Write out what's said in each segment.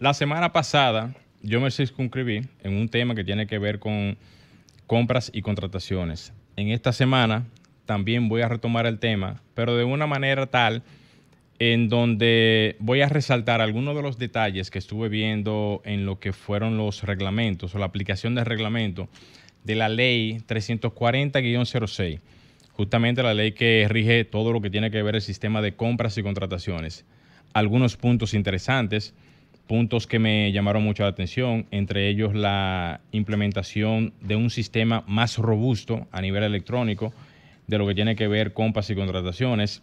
La semana pasada yo me circunscribí en un tema que tiene que ver con compras y contrataciones. En esta semana también voy a retomar el tema, pero de una manera tal en donde voy a resaltar algunos de los detalles que estuve viendo en lo que fueron los reglamentos o la aplicación del reglamento de la ley 340-06, justamente la ley que rige todo lo que tiene que ver el sistema de compras y contrataciones. Algunos puntos interesantes puntos que me llamaron mucho la atención, entre ellos la implementación de un sistema más robusto a nivel electrónico de lo que tiene que ver compras y contrataciones.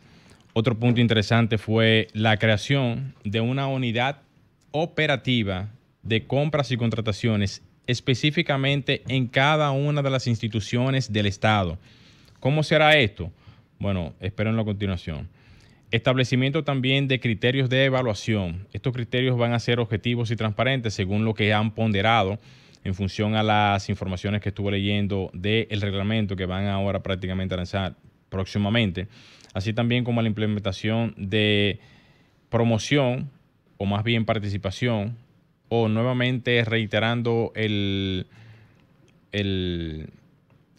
Otro punto interesante fue la creación de una unidad operativa de compras y contrataciones específicamente en cada una de las instituciones del Estado. ¿Cómo será esto? Bueno, espero en la continuación. Establecimiento también de criterios de evaluación. Estos criterios van a ser objetivos y transparentes según lo que han ponderado en función a las informaciones que estuve leyendo del reglamento que van ahora prácticamente a lanzar próximamente, así también como la implementación de promoción o más bien participación o nuevamente reiterando el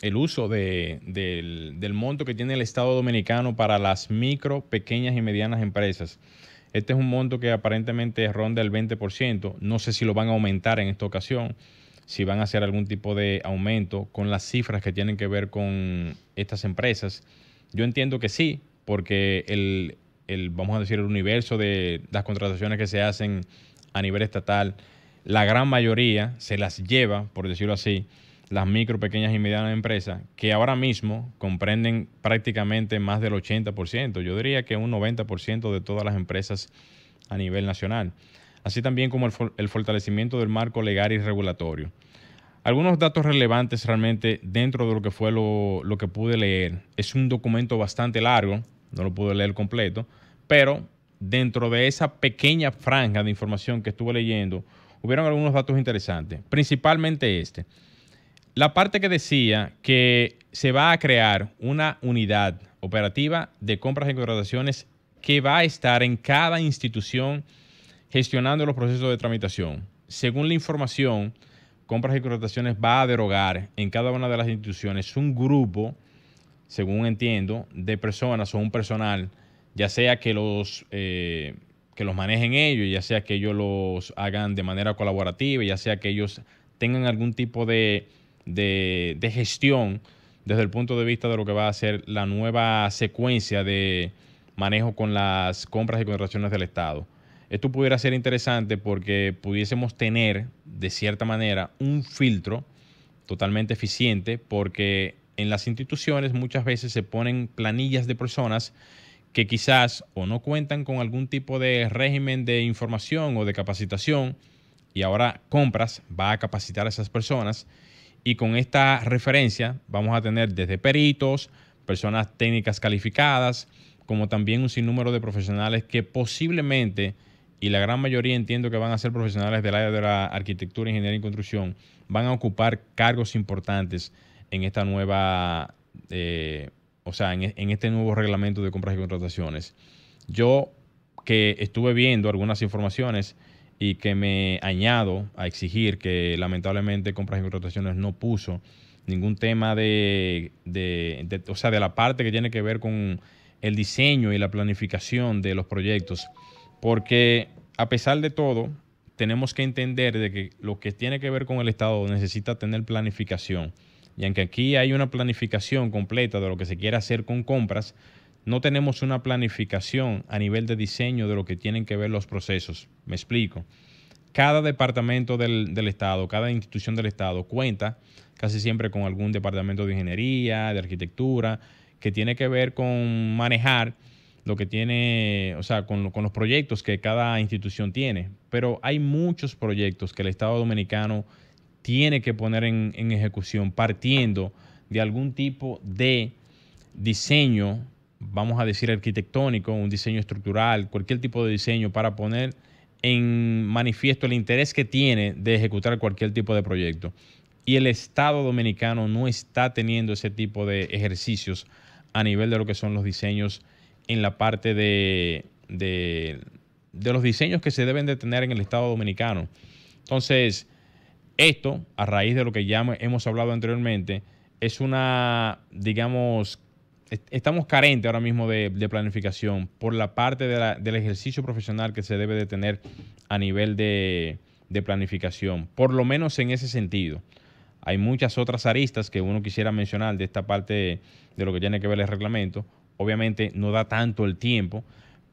el uso del, monto que tiene el Estado Dominicano para las micro, pequeñas y medianas empresas. Este es un monto que aparentemente ronda el 20%. No sé si lo van a aumentar en esta ocasión, si van a hacer algún tipo de aumento con las cifras que tienen que ver con estas empresas. Yo entiendo que sí, porque el, el vamos a decir, el universo de las contrataciones que se hacen a nivel estatal, la gran mayoría se las lleva, por decirlo así, las micro, pequeñas y medianas empresas, que ahora mismo comprenden prácticamente más del 80%, yo diría que un 90% de todas las empresas a nivel nacional, así también como el, fortalecimiento del marco legal y regulatorio. Algunos datos relevantes realmente dentro de lo que fue lo, lo que pude leer. Es un documento bastante largo, no lo pude leer completo, pero dentro de esa pequeña franja de información que estuve leyendo, hubieron algunos datos interesantes, principalmente este. La parte que decía que se va a crear una unidad operativa de compras y contrataciones que va a estar en cada institución gestionando los procesos de tramitación. Según la información, compras y contrataciones va a derogar en cada una de las instituciones un grupo, según entiendo, de personas o un personal, ya sea que los, eh, que los manejen ellos, ya sea que ellos los hagan de manera colaborativa, ya sea que ellos tengan algún tipo de de, gestión desde el punto de vista de lo que va a ser la nueva secuencia de manejo con las compras y contrataciones del Estado. Esto pudiera ser interesante porque pudiésemos tener, de cierta manera, un filtro totalmente eficiente porque en las instituciones muchas veces se ponen planillas de personas que quizás o no cuentan con algún tipo de régimen de información o de capacitación y ahora compras va a capacitar a esas personas y con esta referencia vamos a tener desde peritos, personas técnicas calificadas, como también un sinnúmero de profesionales que posiblemente, y la gran mayoría entiendo que van a ser profesionales del área de la arquitectura, ingeniería y construcción, van a ocupar cargos importantes en esta nueva, eh, o sea, e, en este nuevo reglamento de compras y contrataciones. Yo que estuve viendo algunas informaciones, y que me añado a exigir que lamentablemente compras y contrataciones no puso ningún tema de, de, o sea, de la parte que tiene que ver con el diseño y la planificación de los proyectos, porque a pesar de todo, tenemos que entender de que lo que tiene que ver con el Estado necesita tener planificación. Y aunque aquí hay una planificación completa de lo que se quiere hacer con compras, no tenemos una planificación a nivel de diseño de lo que tienen que ver los procesos. Me explico. Cada departamento del, Estado, cada institución del Estado cuenta casi siempre con algún departamento de ingeniería, de arquitectura, que tiene que ver con manejar lo que tiene, o sea, con, los proyectos que cada institución tiene. Pero hay muchos proyectos que el Estado dominicano tiene que poner en ejecución partiendo de algún tipo de diseño vamos a decir, arquitectónico, un diseño estructural, cualquier tipo de diseño para poner en manifiesto el interés que tiene de ejecutar cualquier tipo de proyecto. Y el Estado dominicano no está teniendo ese tipo de ejercicios a nivel de lo que son los diseños en la parte de, de, los diseños que se deben de tener en el Estado dominicano. Entonces, esto, a raíz de lo que ya hemos hablado anteriormente, es una, digamos, estamos carentes ahora mismo de, planificación por la parte del ejercicio profesional que se debe de tener a nivel de, de, planificación, por lo menos en ese sentido. Hay muchas otras aristas que uno quisiera mencionar de esta parte de lo que tiene que ver el reglamento. Obviamente no da tanto el tiempo,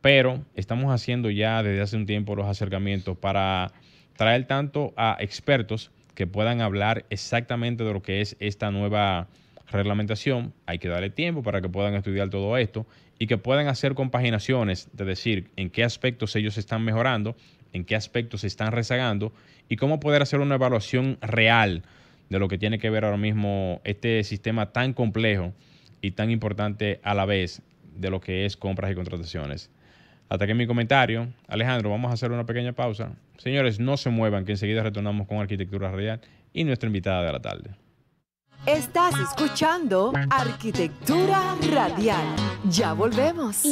pero estamos haciendo ya desde hace un tiempo los acercamientos para traer tanto a expertos que puedan hablar exactamente de lo que es esta nueva reglamentación, hay que darle tiempo para que puedan estudiar todo esto y que puedan hacer compaginaciones de decir en qué aspectos ellos están mejorando, en qué aspectos se están rezagando y cómo poder hacer una evaluación real de lo que tiene que ver ahora mismo este sistema tan complejo y tan importante a la vez de lo que es compras y contrataciones. Hasta aquí mi comentario. Alejandro, vamos a hacer una pequeña pausa. Señores, no se muevan, que enseguida retornamos con Arquitectura Real y nuestra invitada de la tarde. Estás escuchando Arquitectura Radial. Ya volvemos.